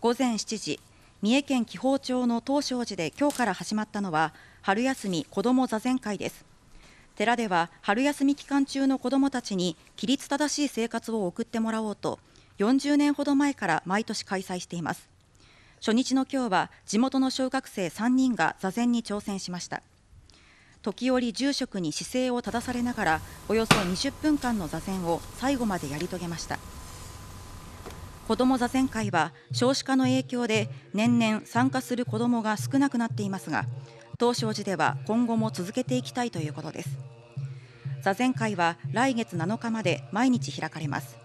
午前7時三重県紀宝町の東照寺で今日から始まったのは春休み子ども座禅会です寺では春休み期間中の子どもたちに規律正しい生活を送ってもらおうと40年ほど前から毎年開催しています初日の今日は地元の小学生3人が座禅に挑戦しました時折住職に姿勢を正されながらおよそ20分間の座禅を最後までやり遂げました子ども座禅会は少子化の影響で年々参加する子どもが少なくなっていますが東証寺では今後も続けていきたいということです座禅会は来月7日まで毎日開かれます